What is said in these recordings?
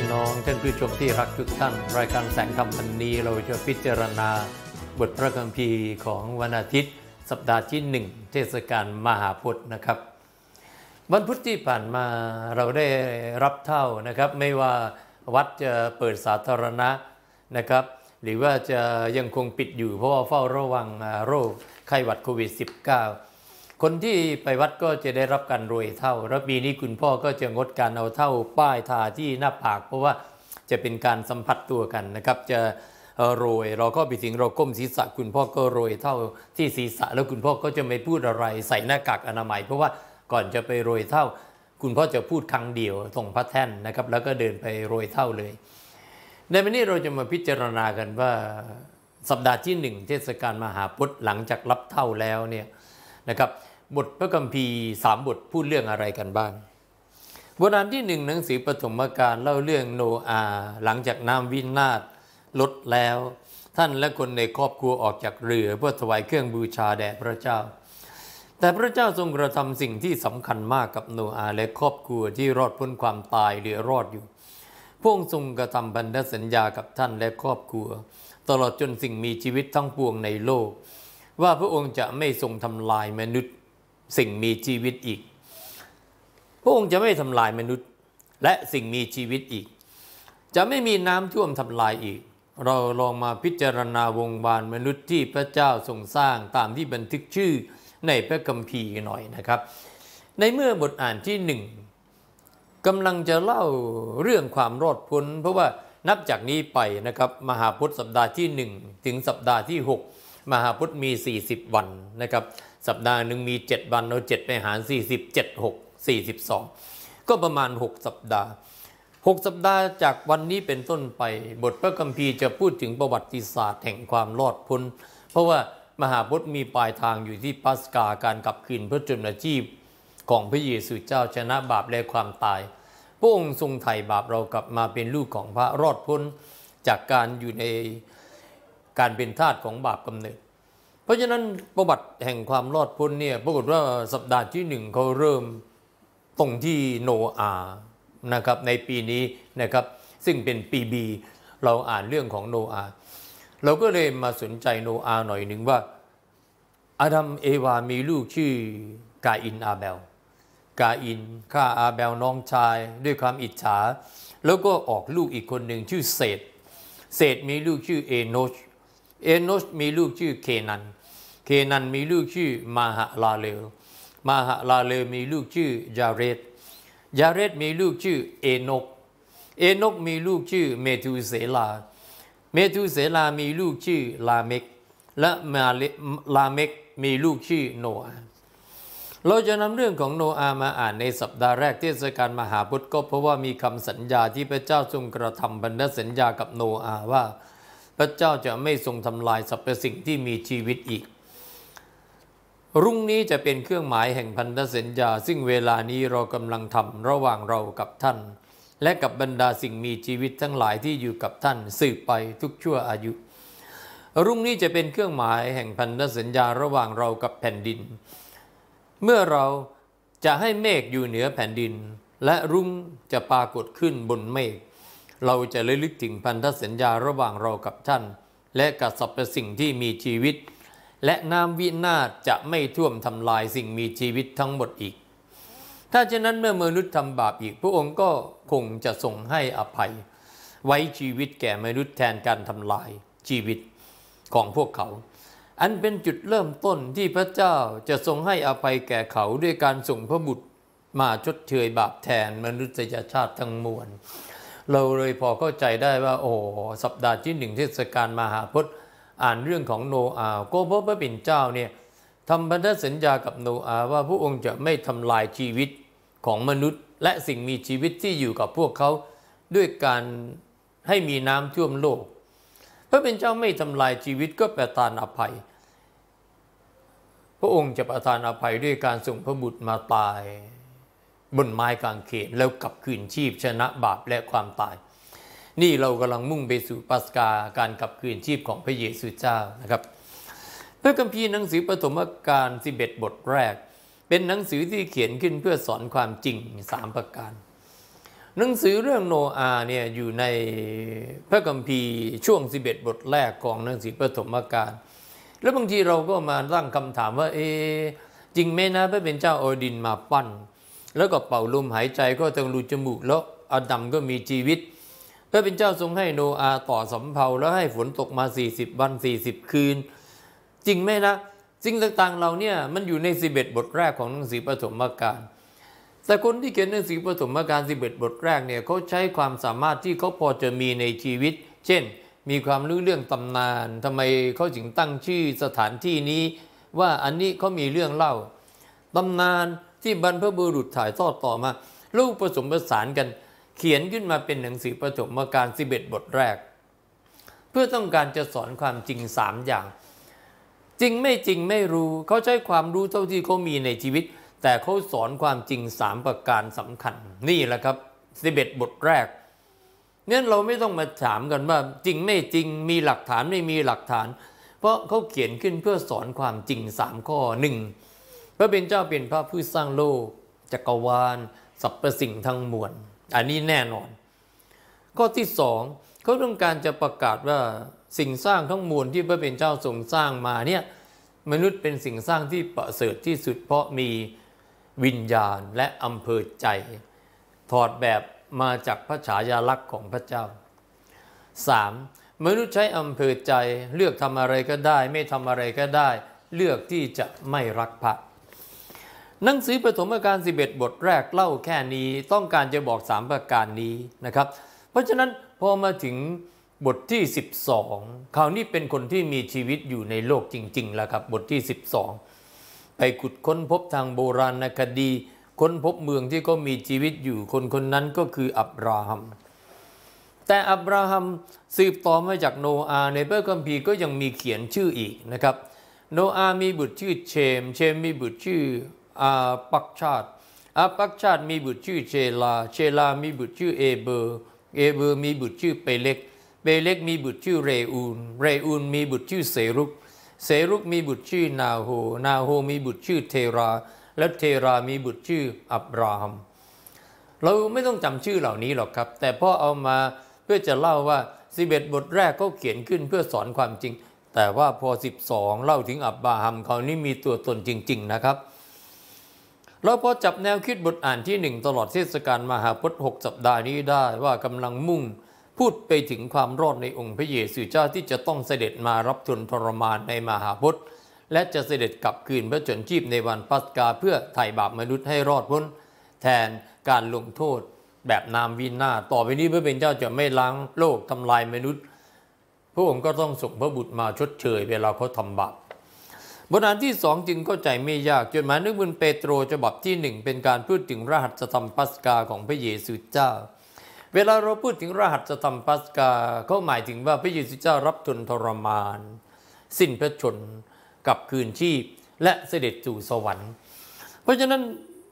ี่น้องท่านผู้ชมที่รักทุกท่าน รายการแสงธรรมวันนี้เราจะพิจารณาบทพระคัมภีร์ของวันอาทิตย์ สัปดาห์ที่หนึ่งเทศกาลมหาพุทธนะครับ วันพุธที่ผ่านมาเราได้รับเท่านะครับ ไม่ว่าวัดจะเปิดสาธารณะนะครับหรือว่าจะยังคงปิดอยู่เพราะว่าเฝ้าระวังโรคไข้หวัดโควิด -19 คนที่ไปวัดก็จะได้รับการรวยเท่าแล้วปีนี้คุณพ่อก็จะงดการเอาเท่า ป้ายทาที่หน้าผากเพราะว่าจะเป็นการสัมผัสตัวกันนะครับ จะรวยเราก็ไปถึงเราก้มศีรษะ คุณพ่อก็รวยเท่าที่ศีรษะแล้วคุณพ่อก็จะไม่พูดอะไรใส่หน้ากากอนามัย เพราะว่าก่อนจะไปรวยเท่าคุณพ่อจะพูดครั้งเดียวส่งพระแท่นนะครับ แล้วก็เดินไปรวยเท่าเลย ในวันนี้เราจะมาพิจารณากันว่าสัปดาห์ที่หนึ่งเทศกาลมหาพุทธหลังจากรับเท่าแล้วเนี่ยนะครับบทพระคัมภีร์สามบทพูดเรื่องอะไรกันบ้าง บทอันที่หนึ่งหนังสือปฐมกาลเล่าเรื่องโนอาหลังจากน้ำวินาศลดแล้ว ท่านและคนในครอบครัวออกจากเรือเพื่อถวายเครื่องบูชาแด่พระเจ้า แต่พระเจ้าทรงกระทำสิ่งที่สำคัญมากกับโนอาและครอบครัวที่รอดพ้นความตายหรือรอดอยู่พระองค์ทรงกระทำบันธสัญญากับท่านและครอบครัว ตลอดจนสิ่งมีชีวิตทั้งปวงในโลก ว่าพระองค์จะไม่ทรงทำลายมนุษย์สิ่งมีชีวิตอีก พระองค์จะไม่ทำลายมนุษย์และสิ่งมีชีวิตอีก จะไม่มีน้ำท่วมทำลายอีก เราลองมาพิจารณาวงบาลมนุษย์ที่พระเจ้าทรงสร้างตามที่บันทึกชื่อในพระคัมภีร์หน่อยนะครับ ในเมื่อบทอ่านที่หนึ่งกำลังจะเล่าเรื่องความรอดพ้นเพราะว่านับจากนี้ไปนะครับมหาพุทธสัปดาห์ที่ 1 ถึงสัปดาห์ที่ 6มหาพุทธมี 40 วันนะครับ สัปดาห์หนึ่งมี 7 วันเรา7ไปหาร40 7 6 42 ก็ประมาณ 6 สัปดาห์ 6 สัปดาห์จากวันนี้เป็นต้นไป บทพระคัมภีร์จะพูดถึงประวัติศาสตร์แห่งความรอดพ้น เพราะว่ามหาพุทธมีปลายทางอยู่ที่ปัสกาการกลับคืนพระจุนชีพ ของพระเยซูเจ้าชนะบาปและความตายพระองค์ทรงไถ่บาปเรากลับมาเป็นลูกของพระรอดพ้นจากการอยู่ในการเป็นทาสของบาปกำเนิด เพราะฉะนั้นประวัติแห่งความรอดพ้นเนี่ย ปรากฏว่าสัปดาห์ที่หนึ่งเขาเริ่มตรงที่โนอานะครับในปีนี้นะครับซึ่งเป็นปีบีเราอ่านเรื่องของโนอาเราก็เลยมาสนใจโนอาหน่อยหนึ่งว่าอาดัมเอวา มีลูกชื่อ กาอินอาเบล กาอินฆ่าอาเบลน้องชายด้วยความอิจฉา แล้วก็ออกลูกอีกคนหนึ่งชื่อเศษ เศษมีลูกชื่อเอโนชเอโนสมีลูกชื่อเคนัน เคนันมีลูกชื่อมาหาลาเลวมาหาลาเลวมีลูกชื่อยาเรตยาเรตมีลูกชื่อเอโนกเอโนกมีลูกชื่อเมทูเซลา เมทูเซลามีลูกชื่อลาเมกและมาลาเมกมีลูกชื่อโนอา เราจะนำเรื่องของโนอามาอ่านในสัปดาห์แรกเทศกาลมหาบุตรก็เพราะว่ามีคำสัญญาที่พระเจ้าทรงกระทำบรรดาสัญญากับโนอาว่าพระเจ้าจะไม่ทรงทำลายสรรพสิ่งที่มีชีวิตอีก รุ่งนี้จะเป็นเครื่องหมายแห่งพันธสัญญา ซึ่งเวลานี้เรากำลังทำระหว่างเรากับท่าน และกับบรรดาสิ่งมีชีวิตทั้งหลายที่อยู่กับท่านสืบไปทุกชั่วอายุ รุ่งนี้จะเป็นเครื่องหมายแห่งพันธสัญญาระหว่างเรากับแผ่นดิน เมื่อเราจะให้เมฆอยู่เหนือแผ่นดิน และรุ่งจะปรากฏขึ้นบนเมฆเราจะระลึกถึงพันธสัญญาระหว่างเรากับท่าน และกับสรรพสิ่งที่มีชีวิต และน้ำวินาศจะไม่ท่วมทำลายสิ่งมีชีวิตทั้งหมดอีก ถ้าเช่นนั้นเมื่อมนุษย์ทำบาปอีกพระองค์ก็คงจะทรงให้อภัย ไว้ชีวิตแก่มนุษย์แทนการทำลายชีวิตของพวกเขา อันเป็นจุดเริ่มต้นที่พระเจ้าจะทรงให้อภัยแก่เขาด้วยการส่งพระบุตรมาชดเชยบาปแทนมนุษยชาติทั้งมวลเราเลยพอเข้าใจได้ว่าโอ้สัปดาห์ที่หนึ่งเทศกาลมหาพุทธอ่านเรื่องของโนอาห์ก็พบพระปิ่นเจ้าเนี่ยทำพันธสัญญากับโนอาห์ว่าพระองค์จะไม่ทำลายชีวิตของมนุษย์และสิ่งมีชีวิตที่อยู่กับพวกเขาด้วยการให้มีน้ำท่วมโลก พระเป็นเจ้าไม่ทำลายชีวิตก็ประทานอภัย พระองค์จะประทานอภัยด้วยการส่งพระบุตรมาตายบนไม้กางเขนแล้วกลับคืนชีพชนะบาปและความตาย นี่เรากำลังมุ่งไปสู่ปัสกาการกลับคืนชีพของพระเยซูเจ้านะครับพระคัมภีร์หนังสือปฐมกาล11บทแรก เป็นหนังสือที่เขียนขึ้นเพื่อสอนความจริง 3 ประการ หนังสือเรื่องโนอาเนี่ยอยู่ในพระคัมภีร์ช่วง 11 บทแรกของหนังสือปฐมกาล แล้วบางทีเราก็มาตั้งคำถามว่าเอจริงไหมนะพระเป็นเจ้าโอดินมาปั้นแล้วก็เป่าลมหายใจก็ต้องรูจมูกแล้วอดัมก็มีชีวิตพระเป็นเจ้าทรงให้โนอาต่อสำเภาแล้วให้ฝนตกมา 40 วัน 40 คืน จริงไหมนะสิ่งต่างๆเราเนี่ยมันอยู่ใน 11 บทแรกของหนังสือปฐมกาลแต่คนที่เขียนหนังสือปฐมกาล11 บทแรกเนี่ยเขาใช้ความสามารถที่เขาพอจะมีในชีวิต เช่น มีความรู้เรื่องตำนานทำไมเขาถึงตั้งชื่อสถานที่นี้ ว่าอันนี้เขามีเรื่องเล่าตำนานที่บรรพบุรุษถ่ายทอดต่อมาลูกผสมผสานกัน เขียนขึ้นมาเป็นหนังสือประถมการ11บทแรก เพื่อต้องการจะสอนความจริงสามอย่าง จริงไม่จริงไม่รู้เขาใช้ความรู้เท่าที่เขามีในชีวิต แต่เขาสอนความจริงสามประการสำคัญ นี่แหละครับ11บทแรกเนี่ยเราไม่ต้องมาถามกันว่าจริงไม่จริงมีหลักฐานไม่มีหลักฐาน เพราะเขาเขียนขึ้นเพื่อสอนความจริงสามข้อหนึ่งพระเป็นเจ้าเป็นพระผู้สร้างโลกจักรวาลสรรพสิ่งทั้งมวลอันนี้แน่นอน ข้อที่สองเขาต้องการจะประกาศว่าสิ่งสร้างทั้งมวลที่พระเป็นเจ้าทรงสร้างมาเนี่ยมนุษย์เป็นสิ่งสร้างที่ประเสริฐที่สุดเพราะมีวิญญาณและอำเภอใจ ถอดแบบมาจากพระฉายาลักษณ์ของพระเจ้า 3. มนุษย์ใช้อำเภอใจเลือกทำอะไรก็ได้ไม่ทำอะไรก็ได้เลือกที่จะไม่รักพระหนังสือปฐมกาล11 บทแรกเล่าแค่นี้ต้องการจะบอก 3 ประการนี้นะครับ เพราะฉะนั้นพอมาถึงบทที่ 12คราวนี้เป็นคนที่มีชีวิตอยู่ในโลกจริงๆ แล้วครับบทที่ 12 ไปขุดค้นพบทางโบราณคดี ค้นพบเมืองที่ก็มีชีวิตอยู่คนคนนั้นก็คืออับราฮัม แต่อับราฮัมสืบต่อมาจากโนอาในพระคัมภีร์ก็ยังมีเขียนชื่ออีกนะครับ โนอามีบุตรชื่อเชม เชมมีบุตรชื่ออาปักชาติอาปักชาติมีบุตรชื่อเชลาเชลามีบุตรชื่อเอเบอร์ เอเบอร์มีบุตรชื่อเปเล็กเปเล็กมีบุตรชื่อเรอูนเรอูนมีบุตรชื่อเซรุก เซรุกมีบุตรชื่อนาโฮ นาโฮมีบุตรชื่อเทรา และเทรามีบุตรชื่ออับราฮัม เราไม่ต้องจำชื่อเหล่านี้หรอกครับ แต่พ่อเอามาเพื่อจะเล่าว่าสิบเอ็ดบทแรกก็เขียนขึ้นเพื่อสอนความจริง แต่ว่าพอสสิบองเล่าถึงอับบราฮัมเขานี่มีตัวตนจริง ๆ นะครับเราก็จับแนวคิดบทอ่านที่หนึ่งตลอดเทศกาลมหาพทธห6สัปดาห์นี้ได้ว่ากำลังมุ่งพูดไปถึงความรอดในองค์พระเยซูเจ้าที่จะต้องเสด็จมารับทนทรมานในมหาพุทธและจะเสด็จกลับคืนพระชนชีพในวันปัสกาเพื่อไถ่บาปมนุษย์ให้รอดพ้น แทนการลงโทษแบบนามวินาต่อไปนี้พระเป็นเจ้าจะไม่ล้างโลกทำลายมนุษย์พระองค์ก็ต้องส่งพระบุตรมาชดเชยเวลาเขาทำบาปบทอ่านที่สองจึง เข้าใจไม่ยากจดหมายนึกบุญเปโตรฉบับที่หนึ่งเป็นการพูดถึงรหัสธรรมปัสกาของพระเยซูเจ้า เวลาเราพูดถึงรหัสธรรมปัสกาเขาหมายถึงว่าพระเยซูเจ้ารับทนทรมาน สิ้นพระชนกับคืนชีพและเสด็จสู่สวรรค์เพราะฉะนั้น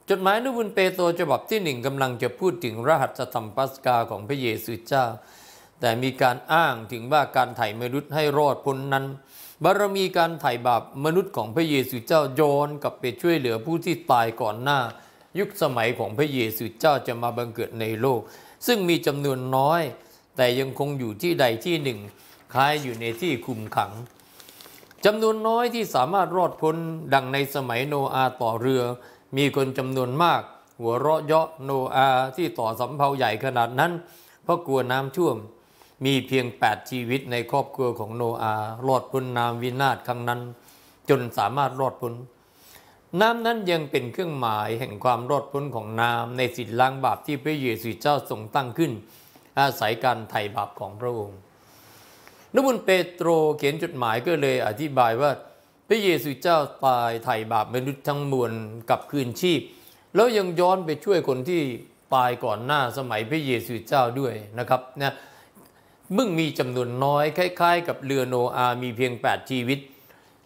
จดหมายนบุญเปโตรฉบับที่หนึ่งกำลังจะพูดถึงรหัสธรรมปัสกาของพระเยซูเจ้า แต่มีการอ้างถึงว่าการไถ่มนุษย์ให้รอดพ้นนั้นบารมีการไถ่บาปมนุษย์ของพระเยซูเจ้าโยนกลับไปช่วยเหลือผู้ที่ตายก่อนหน้า ยุคสมัยของพระเยซูเจ้าจะมาบังเกิดในโลก ซึ่งมีจำนวนน้อย แต่ยังคงอยู่ที่ใดที่หนึ่งคล้ายอยู่ในที่คุมขังจำนวนน้อยที่สามารถรอดพ้นดังในสมัยโนอาต่อเรือ มีคนจำนวนมาก หัวเราะเยาะโนอาที่ต่อสำเภาใหญ่ขนาดนั้นเพราะกลัวน้ำท่วมมีเพียง8ชีวิตในครอบครัวของโนอาห์รอดพ้นน้ำวินาศครั้งนั้นจนสามารถรอดพ้น น้ำนั้นยังเป็นเครื่องหมายแห่งความรอดพ้นของน้ำในสิทธิล้างบาปที่พระเยซูเจ้าทรงตั้งขึ้น อาศัยการไถ่บาปของพระองค์นบุญเปโตรเขียนจดหมายก็เลยอธิบายว่าพระเยซูเจ้าตายไถ่บาปมนุษย์ทั้งมวลกับคืนชีพ แล้วยังย้อนไปช่วยคนที่ตายก่อนหน้าสมัยพระเยซูเจ้าด้วยนะครับนะมึ่งมีจำนวนน้อย คล้ายๆ กับเรือโนอา มีเพียง 8 ชีวิต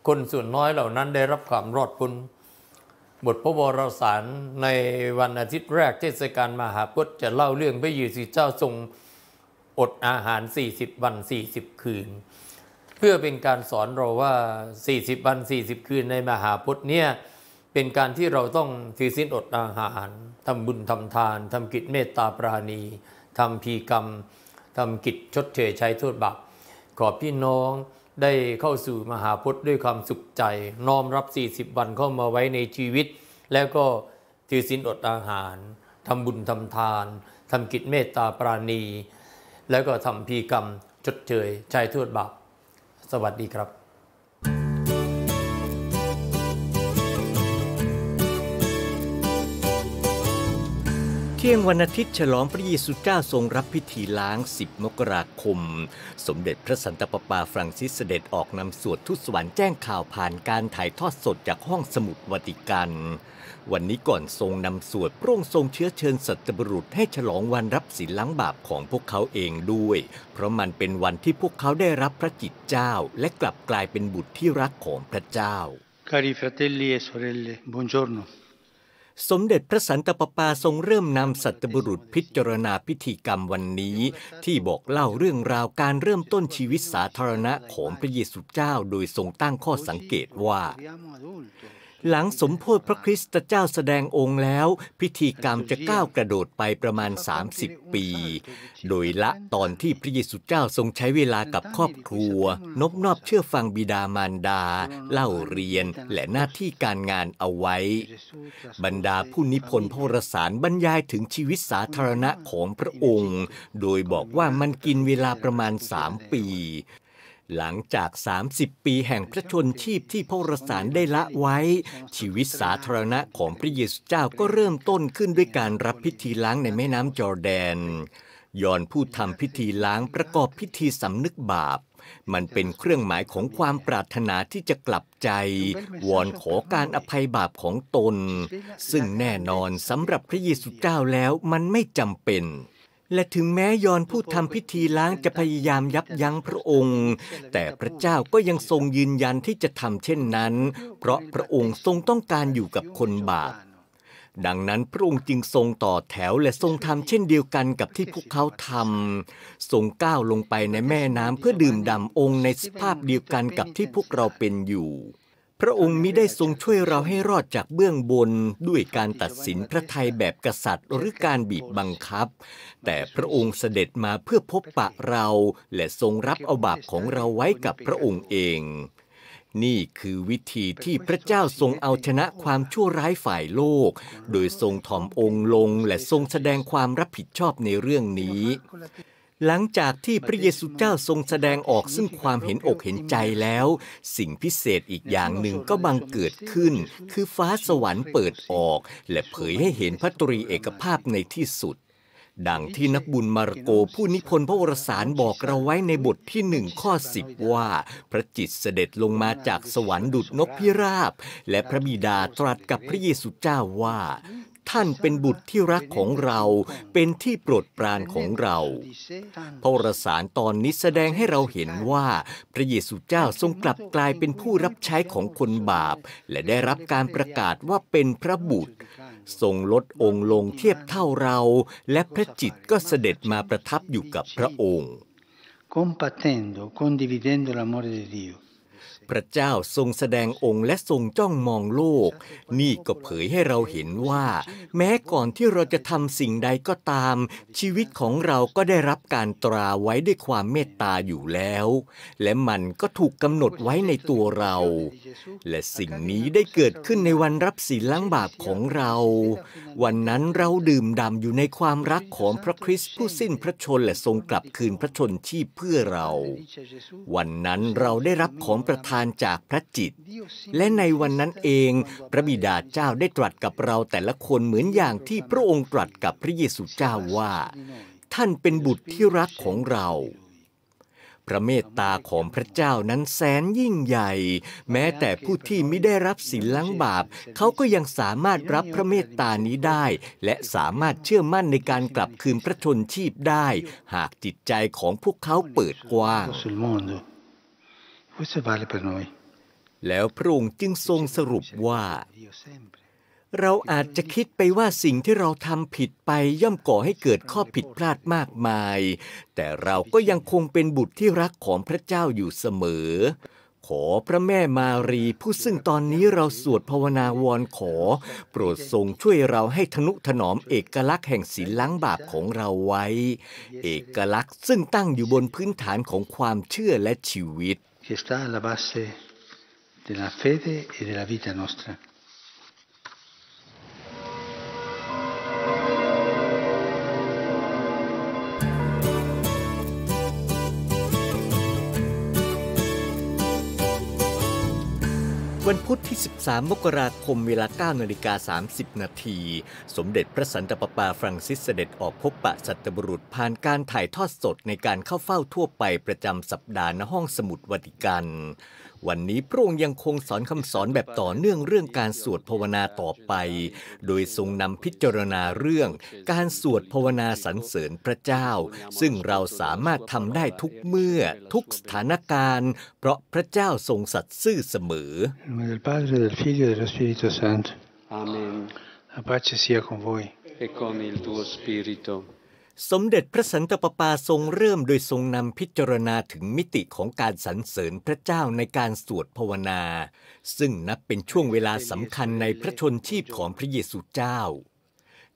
คนส่วนน้อยเหล่านั้นได้รับความรอดพ้น บทพระวรสารในวันอาทิตย์แรกเทศกาลมหาพุทธจะเล่าเรื่องพระเยซูเจ้าทรงอดอาหาร 40 วัน 40 คืน เพื่อเป็นการสอนเราว่า 40 วัน 40 คืนในมหาพุทธเนี่ย เป็นการที่เราต้องถือิ้นอดอาหารทำบุญทำทานทำกิจเมตตาปราณีทำพีกรรมทำกิจชดเชยใช้โทษบาปขอพี่น้องได้เข้าสู่มหาพุทธด้วยความสุขใจ น้อมรับ 40 วันเข้ามาไว้ในชีวิต แล้วก็ถือศีลอดอาหารทำบุญทำทานทำกิจเมตตาปราณี แล้วก็ทำพีกรรมชดเชยใช้โทษบาปสวัสดีครับที่ยงวันอาทิตย์ฉลองพระเยซูเจ้าทรงรับพิธีล้าง10มกราคม สมเด็จพระสันตะปาปาฟรังซิสเสด็จออกนำสวดทุสวรรค์แจ้งข่าวผ่านการถ่ายทอดสดจากห้องสมุดวัติกัน วันนี้ก่อนทรงนำสวดพระองค์ทรงเชื้อเชิญสัตบุรุษให้ฉลองวันรับศีลล้างบาปของพวกเขาเองด้วย เพราะมันเป็นวันที่พวกเขาได้รับพระจิตเจ้า และกลับกลายเป็นบุตรที่รักของพระเจ้า Cari fratelli e sorelle, buongiorno. สมเด็จพระสันตะปาปาทรงเริ่มนำสัตบุรุษพิจารณาพิธีกรรมวันนี้ ที่บอกเล่าเรื่องราวการเริ่มต้นชีวิตสาธารณะ ของพระเยซูเจ้า โดยทรงตั้งข้อสังเกตว่าหลังสมโพธิพระคริสตเจ้าแสดงองค์แล้ว พิธีกรรมจะก้าวกระโดดไปประมาณ 30 ปี โดยละตอนที่พระเยซูเจ้าทรงใช้เวลากับครอบครัวนบนอบเชื่อฟังบิดามารดา เล่าเรียนและหน้าที่การงานเอาไว้ บรรดาผู้นิพนธ์พรสารบรรยายถึงชีวิตสาธารณะของพระองค์ โดยบอกว่ามันกินเวลาประมาณ 3 ปีหลังจาก 30 ปีแห่งพระชนชีพที่พระรสารได้ละไว้ ชีวิตสาธารณะของพระเยซูเจ้าก็เริ่มต้นขึ้นด้วยการรับพิธีล้างในแม่น้ำจอร์แดนยอนผู้ทำพิธีล้างประกอบพิธีสำนึกบาป มันเป็นเครื่องหมายของความปรารถนาที่จะกลับใจ วอนขอการอภัยบาปของตน ซึ่งแน่นอนสำหรับพระเยซูเจ้าแล้วมันไม่จำเป็นและถึงแม้ยอนผู้ทำพิธีล้างจะพยายามยับยั้งพระองค์ แต่พระเจ้าก็ยังทรงยืนยันที่จะทำเช่นนั้น เพราะพระองค์ทรงต้องการอยู่กับคนบาปดังนั้นพระองค์จึงทรงต่อแถวและทรงทำเช่นเดียวกันกับที่พวกเขาทำทรงก้าวลงไปในแม่น้ำเพื่อดื่มด่ำองค์ในสภาพเดียวกันกับที่พวกเราเป็นอยู่พระองค์มิได้ทรงช่วยเราให้รอดจากเบื้องบนด้วยการตัดสินพระทัยแบบกษัตริย์ หรือการบีบบังคับ แต่พระองค์เสด็จมาเพื่อพบปะเราและทรงรับเอาบาปของเราไว้กับพระองค์เอง นี่คือวิธีที่พระเจ้าทรงเอาชนะความชั่วร้ายฝ่ายโลก โดยทรงถ่อมองค์ลงและทรงแสดงความรับผิดชอบในเรื่องนี้หลังจากที่พระเยซูเจ้าทรงแสดงออกซึ่งความเห็นอกเห็นใจแล้ว สิ่งพิเศษอีกอย่างหนึ่งก็บังเกิดขึ้น คือฟ้าสวรรค์เปิดออก และเผยให้เห็นพระตรีเอกภาพในที่สุด ดังที่นักบุญมาร์โกผู้นิพนธ์พระวรสารบอกเราไว้ในบทที่หนึ่งข้อสิบว่า พระจิตเสด็จลงมาจากสวรรค์ดุดนกพิราบ และพระบิดาตรัสกับพระเยซูเจ้าว่าท่านเป็นบุตรที่รักของเราเป็นที่โปรดปรานของเราพระรสารตอนนี้แสดงให้เราเห็นว่าพระเยซูเจ้าทรงกลับกลายเป็นผู้รับใช้ของคนบาป และได้รับการประกาศว่าเป็นพระบุตร ทรงลดองค์ลงเทียบเท่าเรา และพระจิตก็เสด็จมาประทับอยู่กับพระองค์พระเจ้าทรงแสดงองค์และทรงจ้องมองโลก นี่ก็เผยให้เราเห็นว่า แม้ก่อนที่เราจะทำสิ่งใดก็ตาม ชีวิตของเราก็ได้รับการตราไว้ด้วยความเมตตาอยู่แล้ว และมันก็ถูกกำหนดไว้ในตัวเรา และสิ่งนี้ได้เกิดขึ้นในวันรับศีลล้างบาปของเรา วันนั้นเราดื่มด่ำอยู่ในความรักของพระคริสต์ผู้สิ้นพระชนและทรงกลับคืนพระชนชีพเพื่อเรา วันนั้นเราได้รับของประทานจากพระจิต และในวันนั้นเองพระบิดาเจ้าได้ตรัสกับเราแต่ละคนเหมือนอย่างที่พระองค์ตรัสกับพระเยซูเจ้าว่า ท่านเป็นบุตรที่รักของเราพระเมตตาของพระเจ้านั้นแสนยิ่งใหญ่ แม้แต่ผู้ที่ไม่ได้รับศีลล้างบาปเขาก็ยังสามารถรับพระเมตตานี้ได้ และสามารถเชื่อมั่นในการกลับคืนพระชนชีพได้ หากจิตใจของพวกเขาเปิดกว้างแล้วพระองค์จึงทรงสรุปว่า เราอาจจะคิดไปว่าสิ่งที่เราทำผิดไปย่อมก่อให้เกิดข้อผิดพลาดมากมาย แต่เราก็ยังคงเป็นบุตรที่รักของพระเจ้าอยู่เสมอ ขอพระแม่มารี ผู้ซึ่งตอนนี้เราสวดภาวนาวอนขอ โปรดทรงช่วยเราให้ทนุถนอมเอกลักษณ์แห่งศีลล้างบาปของเราไว้ เอกลักษณ์ซึ่งตั้งอยู่บนพื้นฐานของความเชื่อและชีวิต che sta alla base della fede e della vita nostra. วันพุธที่ 13 มกราคม เวลา 9นาฬิกา 30 นาที สมเด็จพระสันตะปาปาฟรังซิส เสด็จออกพบปะสัตบุรุษผ่านการถ่ายทอดสดในการเข้าเฝ้าทั่วไปประจำสัปดาห์ณห้องสมุดวัติกันวันนี้พระองค์ยังคงสอนคำสอนแบบต่อเนื่องเรื่องการสวดภาวนาต่อไป โดยทรงนำพิจารณาเรื่อง การสวดภาวนาสรรเสริญพระเจ้า ซึ่งเราสามารถทำได้ทุกเมื่อทุกสถานการณ์เพราะพระเจ้าทรงสัตย์ซื่อเสมอ La pace sia con voi e con il tuo spirito. สมเด็จพระสันตะปาปาทรงเริ่มโดยทรงนำพิจารณาถึงมิติของการสรรเสริญพระเจ้าในการสวดภาวนา ซึ่งนับเป็นช่วงเวลาสำคัญในพระชนชีพของพระเยซูเจ้า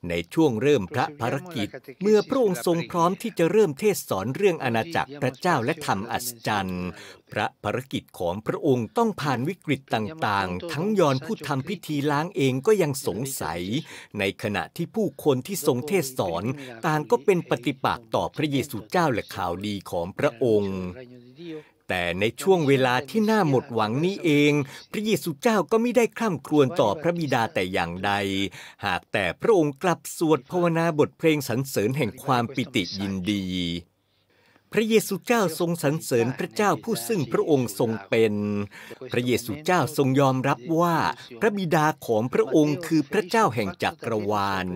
ในช่วงเริ่มพระภารกิจ เมื่อพระองค์ทรงพร้อมที่จะเริ่มเทศสอนเรื่องอาณาจักรพระเจ้าและธรรมอัศจรรย์ พระภารกิจของพระองค์ต้องผ่านวิกฤตต่าง ๆ ทั้งยอนผู้ทำพิธีล้างเองก็ยังสงสัย ในขณะที่ผู้คนที่ทรงเทศสอนต่างก็เป็นปฏิปักษ์ต่อพระเยซูเจ้าและข่าวดีของพระองค์แต่ในช่วงเวลาที่น่าหมดหวังนี้เอง พระเยซูเจ้าก็ไม่ได้คร่ำครวญต่อพระบิดาแต่อย่างใด หากแต่พระองค์กลับสวด ภาวนาบทเพลงสรรเสริญแห่งความปิติยินดี พระเยซูเจ้าทรงสรรเสริญพระเจ้าผู้ซึ่งพระองค์ทรงเป็น พระเยซูเจ้าทรงยอมรับว่าพระบิดาของพระองค์คือพระเจ้าแห่งจักรวาล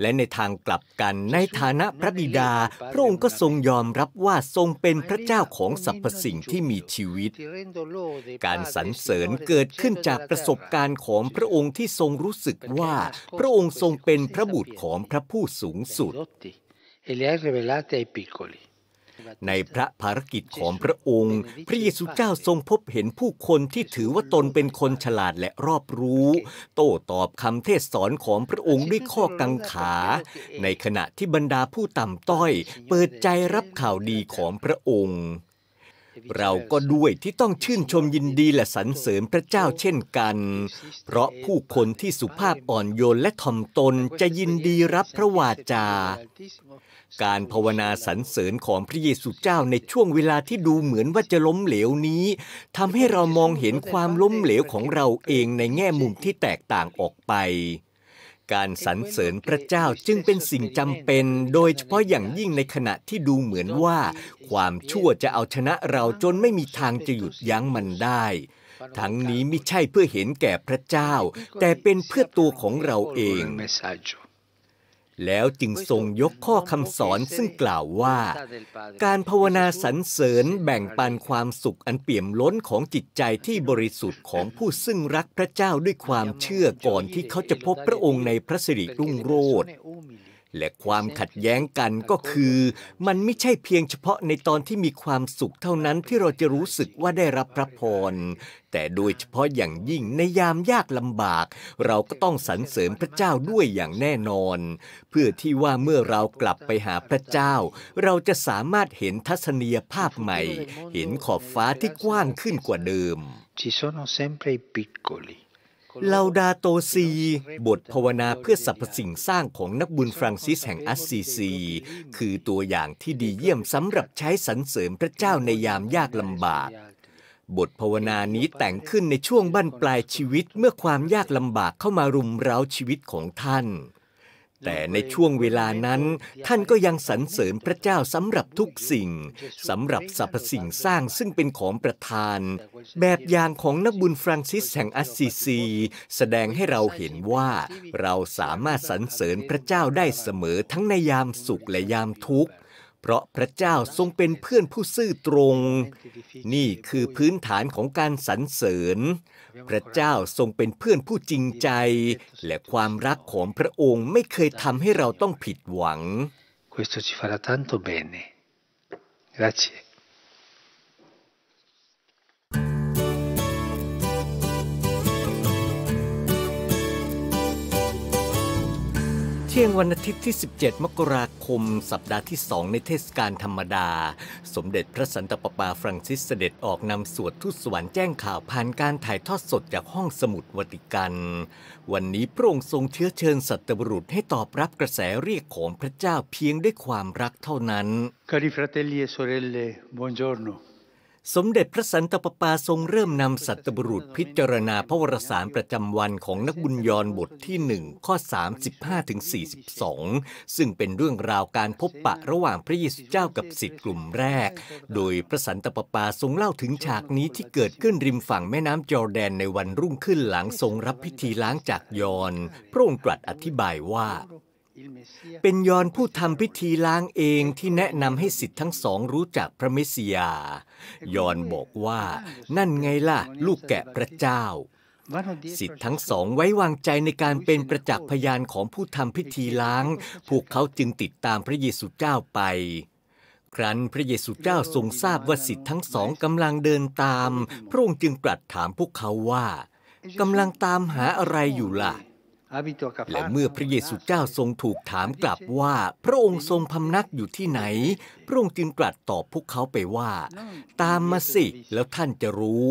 และในทางกลับกันในฐานะพระบิดา พระองค์ก็ทรงยอมรับว่าทรงเป็นพระเจ้าของสรรพสิ่งที่มีชีวิต การสรรเสริญเกิดขึ้นจากประสบการณ์ของพระองค์ที่ทรงรู้สึกว่าพระองค์ทรงเป็นพระบุตรของพระผู้สูงสุด e le h a revelate ai piccoli. ในพระภารกิจของพระองค์ พระเยซูเจ้าทรงพบเห็นผู้คนที่ถือว่าตนเป็นคนฉลาดและรอบรู้ โต้ตอบคำเทศสอนของพระองค์ด้วยข้อกังขา ในขณะที่บรรดาผู้ต่ำต้อย เปิดใจรับข่าวดีของพระองค์เราก็ด้วยที่ต้องชื่นชมยินดีและสรรเสริญพระเจ้าเช่นกัน เพราะผู้คนที่สุภาพอ่อนโยนและถ่อมตนจะยินดีรับพระวาจา การภาวนาสรรเสริญของพระเยซูเจ้าในช่วงเวลาที่ดูเหมือนว่าจะล้มเหลวนี้ทำให้เรามองเห็นความล้มเหลวของเราเองในแง่มุมที่แตกต่างออกไปการสรรเสริญพระเจ้าจึงเป็นสิ่งจำเป็น โดยเฉพาะอย่างยิ่งในขณะที่ดูเหมือนว่า ความชั่วจะเอาชนะเราจนไม่มีทางจะหยุดยั้งมันได้ ทั้งนี้ไม่ใช่เพื่อเห็นแก่พระเจ้า แต่เป็นเพื่อตัวของเราเองแล้วจึงทรงยกข้อคำสอนซึ่งกล่าวว่า การภาวนาสรรเสริญแบ่งปันความสุขอันเปี่ยมล้นของจิตใจที่บริสุทธิ์ของผู้ซึ่งรักพระเจ้าด้วยความเชื่อก่อนที่เขาจะพบพระองค์ในพระสิริรุ่งโรจน์และความขัดแย้งกันก็คือ มันไม่ใช่เพียงเฉพาะในตอนที่มีความสุขเท่านั้นที่เราจะรู้สึกว่าได้รับพระพรแต่โดยเฉพาะอย่างยิ่งในยามยากลำบาก เราก็ต้องสรรเสริญพระเจ้าด้วยอย่างแน่นอน เพื่อที่ว่าเมื่อเรากลับไปหาพระเจ้า เราจะสามารถเห็นทัศนียภาพใหม่ เห็นขอบฟ้าที่กว้างขึ้นกว่าเดิม Ci sono sempre i piccoli ลาดาโตซีบทภาวนาเพื่อสรรพสิ่งสร้างของนักบุญฟรังซิสแห่งอัสซีซี คือตัวอย่างที่ดีเยี่ยมสำหรับใช้สรรเสริมพระเจ้าในยามยากลำบาก บทภาวนานี้แต่งขึ้นในช่วงบั้นปลายชีวิตเมื่อความยากลำบากเข้ามารุมเร้าชีวิตของท่านแต่ในช่วงเวลานั้น ท่านก็ยังสรรเสริญพระเจ้าสำหรับทุกสิ่งสำหรับสรรพสิ่งสร้างซึ่งเป็นของประธาน แบบอย่างของนักบุญฟรานซิสแห่งอัสซีซีแสดงให้เราเห็นว่า เราสามารถสรรเสริญพระเจ้าได้เสมอทั้งในยามสุขและยามทุกข์เพราะพระเจ้าทรงเป็นเพื่อนผู้ซื่อตรง นี่คือพื้นฐานของการสรรเสริญพระเจ้าทรงเป็นเพื่อนผู้จริงใจ และความรักของพระองค์ไม่เคยทำให้เราต้องผิดหวัง Questo ci farà tanto bene. Grazie. ที่ยงวันอาทิตย์ที่ 17 มกราคม สัปดาห์ที่ 2 ในเทศกาลธรรมดา สมเด็จพระสันตะปาปาฟรังซิสเสด็จออกนำสวดทุตสวรรค์แจ้งข่าว ผ่านการถ่ายทอดสดจากห้องสมุดวติกัน วันนี้พระองค์ทรงเชื้อเชิญสัตบุรุษให้ตอบรับกระแสเรียกของพระเจ้าเพียงด้วยความรักเท่านั้นคาริฟราเตลีเอโซเรลเล b u o n g i o r n สมเด็จพระสันตะปาปาทรงเริ่มนำสัตบุรุษพิจารณาพระวรสารประจำวันของนักบุญยอนบทที่หนึ่งข้อ 35 ถึง 42 ซึ่งเป็นเรื่องราวการพบปะระหว่างพระเยซูเจ้ากับสิทธิกลุ่มแรก โดยพระสันตะปาปาทรงเล่าถึงฉากนี้ที่เกิดขึ้นริมฝั่งแม่น้ำจอร์แดนในวันรุ่งขึ้นหลังทรงรับพิธีล้างจากยอนพระองค์ตรัสอธิบายว่าเป็นยอนผู้ทำพิธีล้างเองที่แนะนำให้สิทธิ์ทั้งสองรู้จักพระเมสสิยา ยอนบอกว่านั่นไงล่ะลูกแกะพระเจ้า สิทธิ์ทั้งสองไว้วางใจในการเป็นประจักษ์พยานของผู้ทำพิธีล้าง พวกเขาจึงติดตามพระเยซูเจ้าไป ครั้นพระเยซูเจ้าทรงทราบว่าสิทธิ์ทั้งสองกำลังเดินตาม พระองค์จึงตรัสถามพวกเขาว่ากำลังตามหาอะไรอยู่ล่ะและเมื่อพระเยซูเจ้าทรงถูกถามกลับว่าพระองค์ทรงพำนักอยู่ที่ไหน พระองค์จึงตรัสตอบพวกเขาไปว่า ตามมาสิ แล้วท่านจะรู้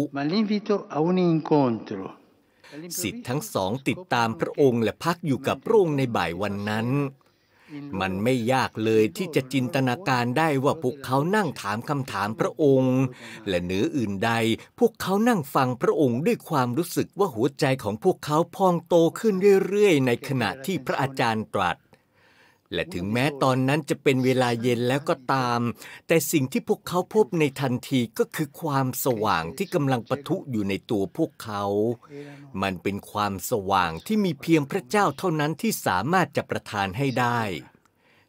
สิทธิ์ทั้งสองติดตามพระองค์และพักอยู่กับพระองค์ในบ่ายวันนั้นมันไม่ยากเลยที่จะจินตนาการได้ว่าพวกเขานั่งถามคำถามพระองค์ และเหนืออื่นใดพวกเขานั่งฟังพระองค์ด้วยความรู้สึกว่า หัวใจของพวกเขาพองโตขึ้นเรื่อยๆ ในขณะที่พระอาจารย์ตรัสและถึงแม้ตอนนั้นจะเป็นเวลาเย็นแล้วก็ตาม แต่สิ่งที่พวกเขาพบในทันทีก็คือความสว่างที่กำลังปะทุอยู่ในตัวพวกเขา มันเป็นความสว่างที่มีเพียงพระเจ้าเท่านั้นที่สามารถจะประทานให้ได้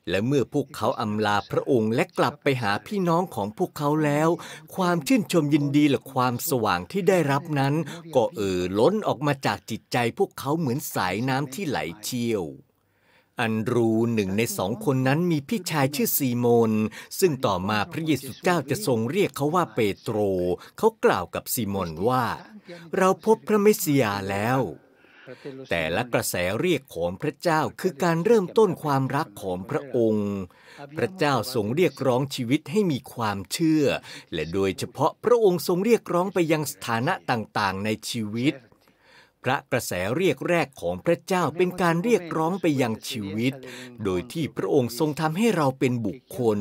และเมื่อพวกเขาอำลาพระองค์และกลับไปหาพี่น้องของพวกเขาแล้ว ความชื่นชมยินดีและความสว่างที่ได้รับนั้น ก็เอ่อล้นออกมาจากจิตใจ พวกเขาเหมือนสายน้ำที่ไหลเชี่ยวอันรูหนึ่งในสองคนนั้นมีพี่ชายชื่อซีโมนซึ่งต่อมาพระเยซูเจ้าจะทรงเรียกเขาว่าเปโตร เขากล่าวกับซีโมนว่า เราพบพระเมสสิยาแล้ว แต่ละกระแสเรียกของพระเจ้าคือการเริ่มต้นความรักของพระองค์ พระเจ้าทรงเรียกร้องชีวิตให้มีความเชื่อ และโดยเฉพาะพระองค์ทรงเรียกร้องไปยังสถานะต่างๆในชีวิตพระกระแสเรียกแรกของพระเจ้าเป็นการเรียกร้องไปยังชีวิต โดยที่พระองค์ทรงทำให้เราเป็นบุคคล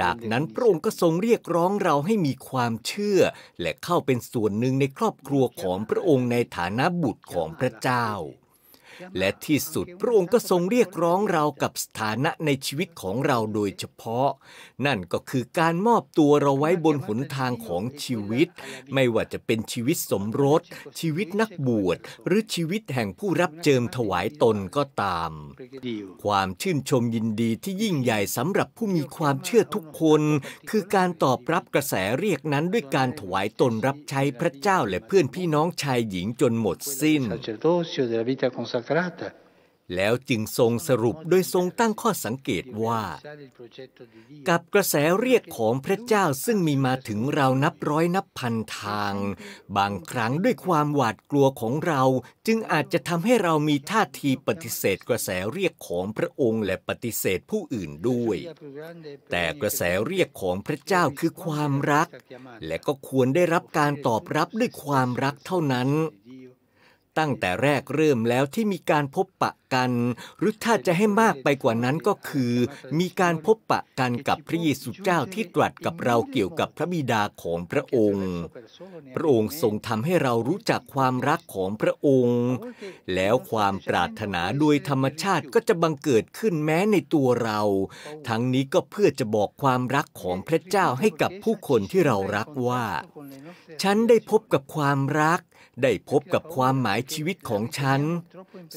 จากนั้นพระองค์ก็ทรงเรียกร้องเราให้มีความเชื่อ และเข้าเป็นส่วนหนึ่งในครอบครัวของพระองค์ในฐานะบุตรของพระเจ้าและที่สุดพระองค์ก็ทรงเรียกร้องเรากับสถานะในชีวิตของเราโดยเฉพาะ นั่นก็คือการมอบตัวเราไว้บนหนทางของชีวิต ไม่ว่าจะเป็นชีวิตสมรสชีวิตนักบวชหรือชีวิตแห่งผู้รับเจิมถวายตนก็ตาม ความชื่นชมยินดีที่ยิ่งใหญ่สำหรับผู้มีความเชื่อทุกคน คือการตอบรับกระแสเรียกนั้นด้วยการถวายตนรับใช้พระเจ้าและเพื่อนพี่น้องชายหญิงจนหมดสิ้นแล้วจึงทรงสรุปโดยทรงตั้งข้อสังเกตว่า กับกระแสเรียกของพระเจ้าซึ่งมีมาถึงเรานับร้อยนับพันทาง บางครั้งด้วยความหวาดกลัวของเรา จึงอาจจะทำให้เรามีท่าทีปฏิเสธกระแสเรียกของพระองค์และปฏิเสธผู้อื่นด้วย แต่กระแสเรียกของพระเจ้าคือความรัก และก็ควรได้รับการตอบรับด้วยความรักเท่านั้นตั้งแต่แรกเริ่มแล้วที่มีการพบปะกันหรือถ้าจะให้มากไปกว่านั้นก็คือ มีการพบปะกันกับพระเยซูเจ้าที่ตรัสกับเราเกี่ยวกับพระบิดาของพระองค์ พระองค์ทรงทำให้เรารู้จักความรักของพระองค์ แล้วความปรารถนาโดยธรรมชาติก็จะบังเกิดขึ้นแม้ในตัวเรา ทั้งนี้ก็เพื่อจะบอกความรักของพระเจ้าให้กับผู้คนที่เรารักว่า ฉันได้พบกับความรักได้พบกับความหมายชีวิตของฉัน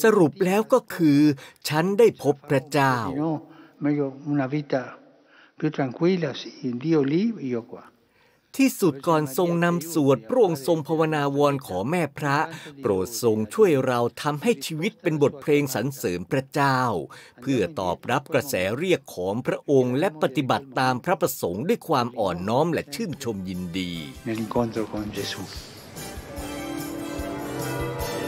สรุปแล้วก็คือฉันได้พบพระเจ้า ที่สุดก่อนทรงนำสวดพระองค์ทรงภาวนาวอนขอแม่พระ โปรดทรงช่วยเราทำให้ชีวิตเป็นบทเพลงสรรเสริมพระเจ้า เพื่อตอบรับกระแสเรียกของพระองค์ และปฏิบัติตามพระประสงค์ด้วยความอ่อนน้อมและชื่นชมยินดี Thank you.